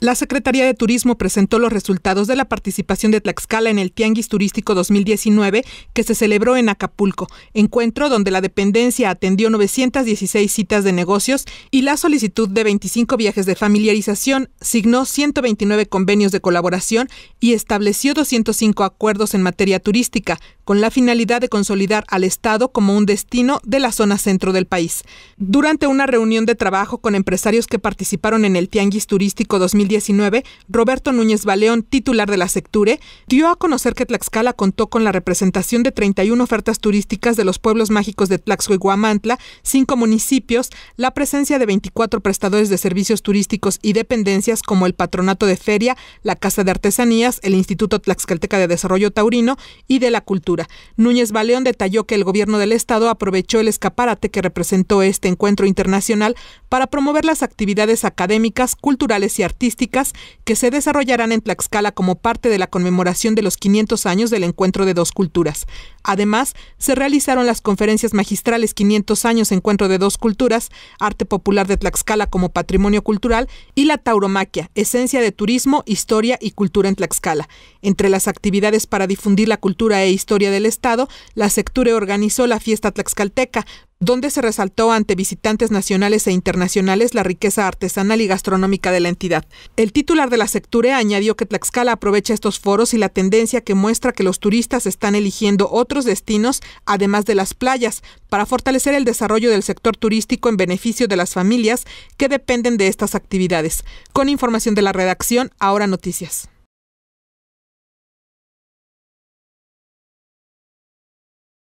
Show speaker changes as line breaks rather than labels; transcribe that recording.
La Secretaría de Turismo presentó los resultados de la participación de Tlaxcala en el Tianguis Turístico 2019 que se celebró en Acapulco, encuentro donde la dependencia atendió 916 citas de negocios y la solicitud de 25 viajes de familiarización, signó 129 convenios de colaboración y estableció 205 acuerdos en materia turística, con la finalidad de consolidar al Estado como un destino de la zona centro del país. Durante una reunión de trabajo con empresarios que participaron en el Tianguis Turístico 2019, 2019, Roberto Núñez Baleón, titular de la Secture, dio a conocer que Tlaxcala contó con la representación de 31 ofertas turísticas de los pueblos mágicos de Tlaxco y Guamantla, cinco municipios, la presencia de 24 prestadores de servicios turísticos y dependencias como el Patronato de Feria, la Casa de Artesanías, el Instituto Tlaxcalteca de Desarrollo Taurino y de la Cultura. Núñez Baleón detalló que el gobierno del estado aprovechó el escaparate que representó este encuentro internacional para promover las actividades académicas, culturales y artísticas que se desarrollarán en Tlaxcala como parte de la conmemoración de los 500 años del encuentro de dos culturas. Además, se realizaron las conferencias magistrales 500 años encuentro de dos culturas, arte popular de Tlaxcala como patrimonio cultural y la tauromaquia, esencia de turismo, historia y cultura en Tlaxcala. Entre las actividades para difundir la cultura e historia del Estado, la sectura organizó la fiesta tlaxcalteca, donde se resaltó ante visitantes nacionales e internacionales la riqueza artesanal y gastronómica de la entidad. El titular de la Secture añadió que Tlaxcala aprovecha estos foros y la tendencia que muestra que los turistas están eligiendo otros destinos, además de las playas, para fortalecer el desarrollo del sector turístico en beneficio de las familias que dependen de estas actividades. Con información de la redacción, ahora noticias.